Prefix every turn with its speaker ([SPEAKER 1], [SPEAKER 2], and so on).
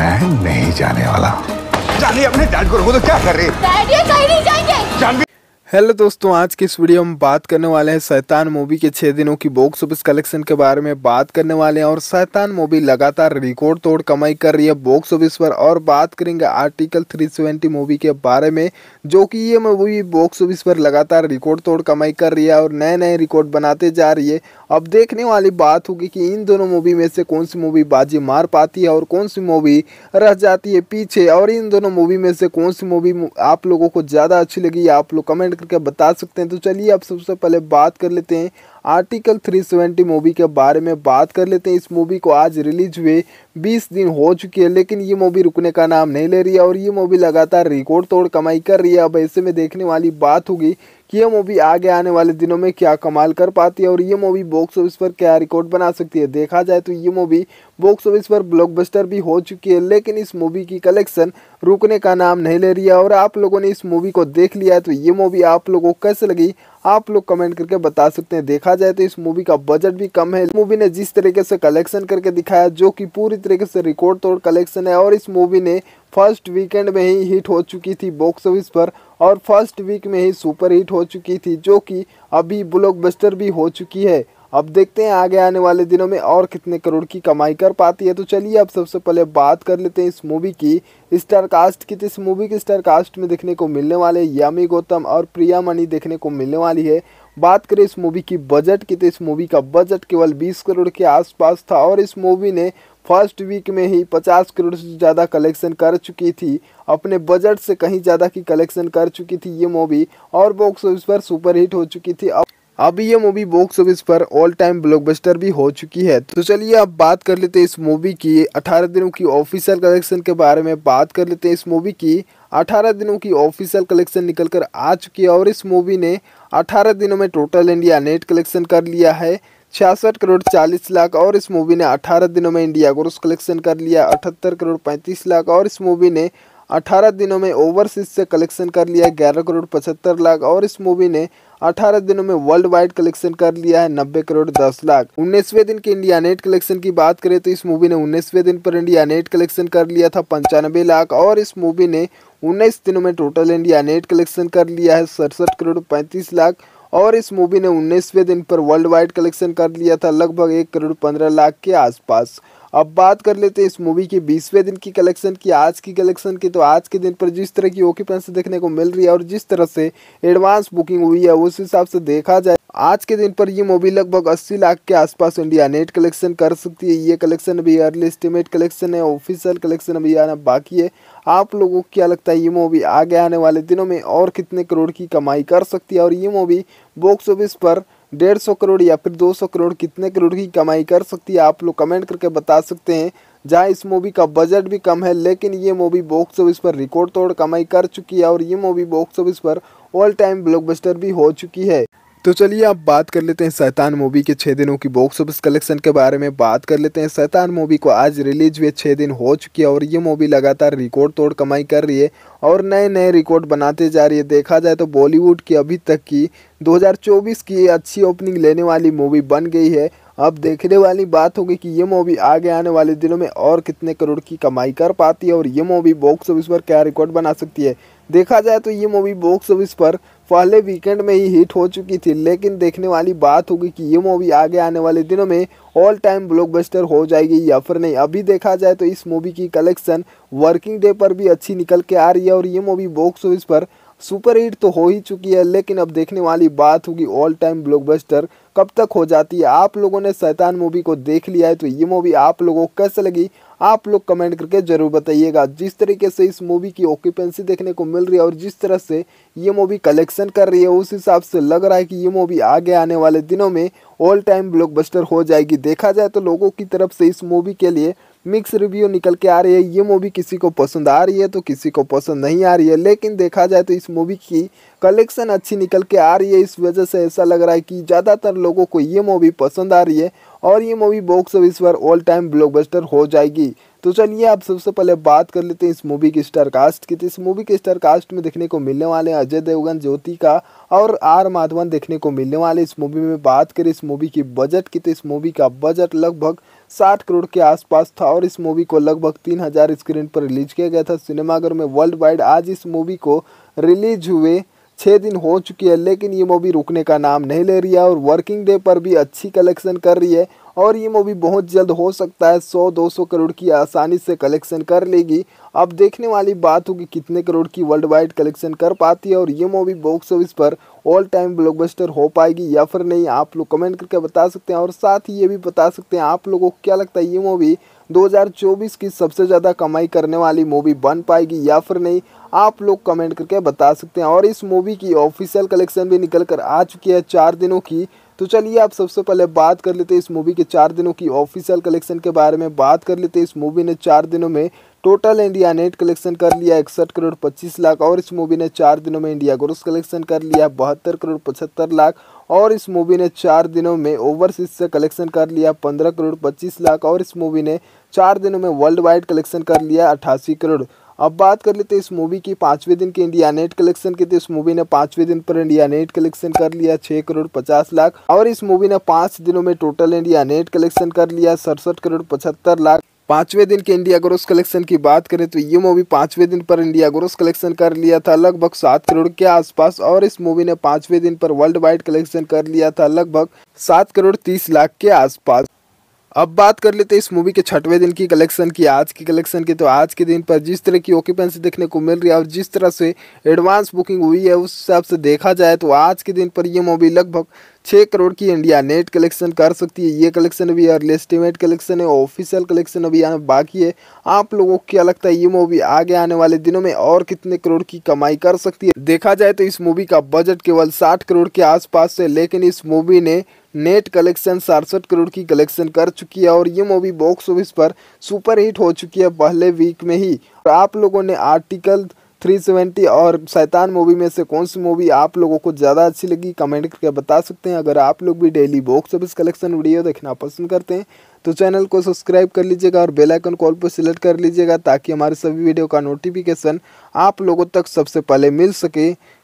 [SPEAKER 1] मैं नहीं जाने वाला जानवी अपने डैड को रोको तो क्या कर रही डैड ये कहीं नहीं जाएंगे जानवी हेलो दोस्तों आज के इस वीडियो में बात करने वाले हैं सैतान मूवी के छः दिनों की बॉक्स ऑफिस कलेक्शन के बारे में बात करने वाले हैं और सैतान मूवी लगातार रिकॉर्ड तोड़ कमाई कर रही है बॉक्स ऑफिस पर और बात करेंगे आर्टिकल 370 मूवी के बारे में जो कि ये मूवी बॉक्स ऑफिस पर लगातार रिकॉर्ड तोड़ कमाई कर रही है और नए नए रिकॉर्ड बनाते जा रही है अब देखने वाली बात होगी कि इन दोनों मूवी में से कौन सी मूवी बाजी मार पाती है और कौन सी मूवी रह जाती है पीछे और इन दोनों मूवी में से कौन सी मूवी आप लोगों को ज़्यादा अच्छी लगी आप लोग कमेंट करके बता सकते हैं तो चलिए आप सबसे पहले बात कर लेते हैं आर्टिकल 370 मूवी के बारे में बात कर लेते हैं इस मूवी को आज रिलीज हुए 20 दिन हो चुके हैं लेकिन ये मूवी रुकने का नाम नहीं ले रही है और ये मूवी लगातार रिकॉर्ड तोड़ कमाई कर रही है अब ऐसे में देखने वाली बात होगी कि ये मूवी आगे आने वाले दिनों में क्या कमाल कर पाती है और ये मूवी बॉक्स ऑफिस पर क्या रिकॉर्ड बना सकती है देखा जाए तो ये मूवी बॉक्स ऑफिस पर ब्लॉकबस्टर भी हो चुकी है लेकिन इस मूवी की कलेक्शन रुकने का नाम नहीं ले रही है और आप लोगों ने इस मूवी को देख लिया है तो ये मूवी आप लोगों को कैसे लगी आप लोग कमेंट करके बता सकते हैं देखा जाए तो इस मूवी का बजट भी कम है मूवी ने जिस तरीके से कलेक्शन करके दिखाया जो कि पूरी तरीके से रिकॉर्ड तोड़ कलेक्शन है और इस मूवी ने फर्स्ट वीकेंड में ही हिट हो चुकी थी बॉक्स ऑफिस पर और फर्स्ट वीक में ही सुपर हिट हो चुकी थी जो कि अभी ब्लॉकबस्टर भी हो चुकी है अब देखते हैं आगे आने वाले दिनों में और कितने करोड़ की कमाई कर पाती है तो चलिए अब सबसे पहले बात कर लेते हैं इस मूवी की स्टार कास्ट की तो इस मूवी के स्टार कास्ट में देखने को मिलने वाले यामी गौतम और प्रिया मणि देखने को मिलने वाली है बात करें इस मूवी की बजट की तो इस मूवी का बजट केवल 20 करोड़ के आसपास था और इस मूवी ने फर्स्ट वीक में ही 50 करोड़ से ज़्यादा कलेक्शन कर चुकी थी अपने बजट से कहीं ज़्यादा की कलेक्शन कर चुकी थी ये मूवी और बॉक्स ऑफिस पर सुपर हिट हो चुकी थी अब अब ये मूवी बॉक्स ऑफिस पर ऑल टाइम ब्लॉकबस्टर भी हो चुकी है तो चलिए अब बात कर लेते हैं इस मूवी की 18 दिनों की ऑफिशियल कलेक्शन के बारे में बात कर लेते हैं इस मूवी की 18 दिनों की ऑफिशियल कलेक्शन निकल कर आ चुकी है और इस मूवी ने 18 दिनों में टोटल इंडिया नेट कलेक्शन कर लिया है छियासठ करोड़ चालीस लाख और इस मूवी ने अठारह दिनों में इंडिया ग्रोस कलेक्शन कर लिया अठहत्तर करोड़ पैंतीस लाख और इस मूवी ने अठारह दिनों में ओवरसीज से कलेक्शन कर लिया ग्यारह करोड़ पचहत्तर लाख और इस मूवी ने अठारह दिनों में वर्ल्ड वाइड कलेक्शन कर लिया है नब्बे करोड़ दस लाख उन्नीसवें दिन के इंडिया नेट कलेक्शन की बात करें तो इस मूवी ने उन्नीसवें दिन पर इंडिया नेट कलेक्शन कर लिया था पंचानबे लाख और इस मूवी ने उन्नीस दिनों में टोटल इंडिया नेट कलेक्शन कर लिया है सड़सठ करोड़ पैंतीस लाख और इस मूवी ने उन्नीसवें दिन पर वर्ल्ड वाइड कलेक्शन कर लिया था लगभग एक करोड़ पंद्रह लाख के आसपास अब बात कर लेते हैं इस मूवी की बीसवें दिन की कलेक्शन की आज की कलेक्शन की तो आज के दिन पर जिस तरह की ओके देखने को मिल रही है और जिस तरह से एडवांस बुकिंग हुई है उस हिसाब से देखा जाए आज के दिन पर ये मूवी लगभग 80 लाख के आसपास इंडिया नेट कलेक्शन कर सकती है ये कलेक्शन अभी अर्ली एस्टिमेट कलेक्शन है ऑफिशियल कलेक्शन अभी आना बाकी है आप लोगों को क्या लगता है ये मूवी आगे आने वाले दिनों में और कितने करोड़ की कमाई कर सकती है और ये मूवी बॉक्स ऑफिस पर डेढ़ सौ करोड़ या फिर दो सौ करोड़ कितने करोड़ की कमाई कर सकती है आप लोग कमेंट करके बता सकते हैं जहाँ इस मूवी का बजट भी कम है लेकिन ये मूवी बॉक्स ऑफिस पर रिकॉर्ड तोड़ कमाई कर चुकी है और ये मूवी बॉक्स ऑफिस पर ऑल टाइम ब्लॉकबस्टर भी हो चुकी है तो चलिए अब बात कर लेते हैं सैतान मूवी के छः दिनों की बॉक्स ऑफिस कलेक्शन के बारे में बात कर लेते हैं सैतान मूवी को आज रिलीज हुए छः दिन हो चुकी है और ये मूवी लगातार रिकॉर्ड तोड़ कमाई कर रही है और नए नए रिकॉर्ड बनाते जा रही है देखा जाए तो बॉलीवुड की अभी तक की 2024 की अच्छी ओपनिंग लेने वाली मूवी बन गई है अब देखने वाली बात होगी कि ये मूवी आगे आने वाले दिनों में और कितने करोड़ की कमाई कर पाती है और ये मूवी बॉक्स ऑफिस पर क्या रिकॉर्ड बना सकती है देखा जाए तो ये मूवी बॉक्स ऑफिस पर पहले वीकेंड में ही हिट हो चुकी थी लेकिन देखने वाली बात होगी कि ये मूवी आगे आने वाले दिनों में ऑल टाइम ब्लॉकबस्टर हो जाएगी या फिर नहीं अभी देखा जाए तो इस मूवी की कलेक्शन वर्किंग डे पर भी अच्छी निकल के आ रही है और ये मूवी बॉक्स ऑफिस पर सुपर हिट तो हो ही चुकी है लेकिन अब देखने वाली बात होगी ऑल टाइम ब्लॉकबस्टर कब तक हो जाती है आप लोगों ने शैतान मूवी को देख लिया है तो ये मूवी आप लोगों को कैसे लगी आप लोग कमेंट करके जरूर बताइएगा जिस तरीके से इस मूवी की ऑक्यूपेंसी देखने को मिल रही है और जिस तरह से ये मूवी कलेक्शन कर रही है उस हिसाब से लग रहा है कि ये मूवी आगे आने वाले दिनों में ऑल टाइम ब्लॉकबस्टर हो जाएगी देखा जाए तो लोगों की तरफ से इस मूवी के लिए मिक्स रिव्यू निकल के आ रही है ये मूवी किसी को पसंद आ रही है तो किसी को पसंद नहीं आ रही है लेकिन देखा जाए तो इस मूवी की कलेक्शन अच्छी निकल के आ रही है इस वजह से ऐसा लग रहा है कि ज़्यादातर लोगों को ये मूवी पसंद आ रही है और ये मूवी बॉक्स ऑफिस पर ऑल टाइम ब्लॉकबस्टर हो जाएगी तो चलिए आप सबसे पहले बात कर लेते हैं इस मूवी की स्टार कास्ट की तो इस मूवी के स्टार कास्ट में देखने को मिलने वाले अजय देवगन ज्योति का और आर माधवन देखने को मिलने वाले इस मूवी में बात करें इस मूवी की बजट की तो इस मूवी का बजट लगभग साठ करोड़ के आसपास था और इस मूवी को लगभग तीन हज़ार स्क्रीन पर रिलीज किया गया था सिनेमाघर में वर्ल्ड वाइड आज इस मूवी को रिलीज हुए छः दिन हो चुकी है लेकिन ये मूवी रुकने का नाम नहीं ले रही है और वर्किंग डे पर भी अच्छी कलेक्शन कर रही है और ये मूवी बहुत जल्द हो सकता है 100-200 करोड़ की आसानी से कलेक्शन कर लेगी अब देखने वाली बात होगी कितने करोड़ की वर्ल्ड वाइड कलेक्शन कर पाती है और ये मूवी बॉक्स ऑफिस पर ऑल टाइम ब्लॉकबस्टर हो पाएगी या फिर नहीं आप लोग कमेंट करके बता सकते हैं और साथ ही ये भी बता सकते हैं आप लोगों को क्या लगता है ये मूवी 2024 की सबसे ज़्यादा कमाई करने वाली मूवी बन पाएगी या फिर नहीं आप लोग कमेंट करके बता सकते हैं और इस मूवी की ऑफिशियल कलेक्शन भी निकल कर आ चुकी है चार दिनों की तो चलिए आप सबसे पहले बात कर लेते हैं इस मूवी के चार दिनों की ऑफिशियल कलेक्शन के बारे में बात कर लेते हैं इस मूवी ने चार दिनों में टोटल इंडिया नेट कलेक्शन कर लिया इकसठ करोड़ पच्चीस लाख और इस मूवी ने चार दिनों में इंडिया ग्रोस कलेक्शन कर लिया बहत्तर करोड़ पचहत्तर लाख और इस मूवी ने चार दिनों में ओवरसीज से कलेक्शन कर लिया पंद्रह करोड़ पच्चीस लाख और इस मूवी ने चार दिनों में वर्ल्ड वाइड कलेक्शन कर लिया अट्ठासी करोड़ अब बात कर लेते हैं इस मूवी की पांचवें दिन के इंडिया नेट कलेक्शन की तो इस मूवी ने पांचवें दिन पर इंडिया नेट कलेक्शन कर लिया छह करोड़ पचास लाख और इस मूवी ने पांच दिनों में टोटल इंडिया नेट कलेक्शन कर लिया सड़सठ करोड़ पचहत्तर लाख पांचवें दिन के इंडिया ग्रोस कलेक्शन की बात करें तो ये मूवी पांचवें दिन पर इंडिया ग्रोस कलेक्शन कर लिया था लगभग सात करोड़ के आसपास और इस मूवी ने पांचवें दिन पर वर्ल्ड वाइड कलेक्शन कर लिया था लगभग सात करोड़ तीस लाख के आसपास अब बात कर लेते हैं इस मूवी के छठवें दिन की कलेक्शन की आज की कलेक्शन की तो आज के दिन पर जिस तरह की ऑक्यूपेंसी देखने को मिल रही है और जिस तरह से एडवांस बुकिंग हुई है उस हिसाब से देखा जाए तो आज के दिन पर यह मूवी लगभग छः करोड़ की इंडिया नेट कलेक्शन कर सकती है ये कलेक्शन भी अर्ली एस्टिमेट कलेक्शन है ऑफिशियल कलेक्शन अभी यहाँ बाकी है आप लोगों को क्या लगता है ये मूवी आगे आने वाले दिनों में और कितने करोड़ की कमाई कर सकती है देखा जाए तो इस मूवी का बजट केवल साठ करोड़ के आसपास है लेकिन इस मूवी ने नेट कलेक्शन सड़सठ करोड़ की कलेक्शन कर चुकी है और ये मूवी बॉक्स ऑफिस पर सुपर हिट हो चुकी है पहले वीक में ही और आप लोगों ने आर्टिकल 370 और शैतान मूवी में से कौन सी मूवी आप लोगों को ज़्यादा अच्छी लगी कमेंट करके बता सकते हैं अगर आप लोग भी daily box office collection video देखना पसंद करते हैं तो चैनल को सब्सक्राइब कर लीजिएगा और बेल आइकन कॉल पर सिलेक्ट कर लीजिएगा ताकि हमारे सभी वीडियो का नोटिफिकेशन आप लोगों तक सबसे पहले मिल सके